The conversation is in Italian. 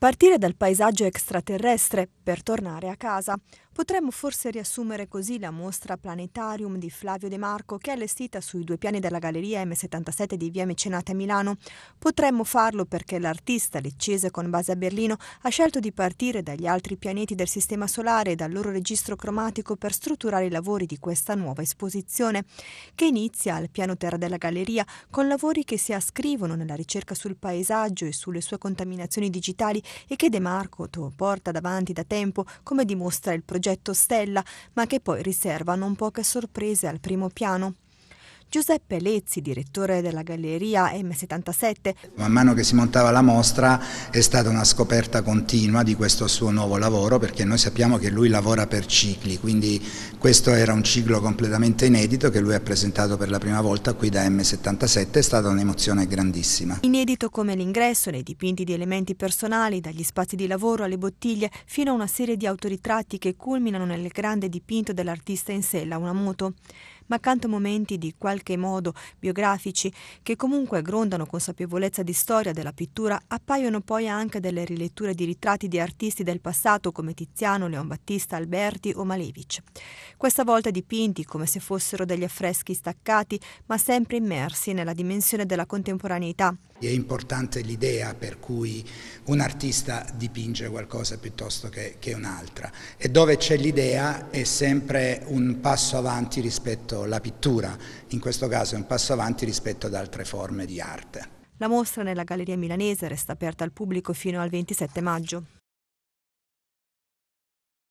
partire dal paesaggio extraterrestre per tornare a casa, Potremmo forse riassumere così la mostra Planetarium di Flavio De Marco che è allestita sui due piani della galleria M77 di Via Mecenate a Milano. Potremmo farlo perché l'artista leccese con base a Berlino ha scelto di partire dagli altri pianeti del Sistema Solare e dal loro registro cromatico per strutturare i lavori di questa nuova esposizione, che inizia al piano terra della galleria con lavori che si ascrivono nella ricerca sul paesaggio e sulle sue contaminazioni digitali e che De Marco porta davanti da tempo come dimostra il progetto progetto Stella, ma che poi riserva non poche sorprese al primo piano. Giuseppe Lezzi, direttore della galleria M77. Man mano che si montava la mostra è stata una scoperta continua di questo suo nuovo lavoro perché noi sappiamo che lui lavora per cicli, quindi questo era un ciclo completamente inedito che lui ha presentato per la prima volta qui da M77, è stata un'emozione grandissima. Inedito come l'ingresso nei dipinti di elementi personali, dagli spazi di lavoro alle bottiglie, fino a una serie di autoritratti che culminano nel grande dipinto dell'artista in sella, una moto ma accanto a momenti di qualche modo biografici che comunque grondano consapevolezza di storia della pittura, appaiono poi anche delle riletture di ritratti di artisti del passato come Tiziano, Leon Battista, Alberti o Malevich. Questa volta dipinti come se fossero degli affreschi staccati, ma sempre immersi nella dimensione della contemporaneità è importante l'idea per cui un artista dipinge qualcosa piuttosto che, che un'altra e dove c'è l'idea è sempre un passo avanti rispetto alla pittura, in questo caso è un passo avanti rispetto ad altre forme di arte. La mostra nella Galleria Milanese resta aperta al pubblico fino al 27 maggio.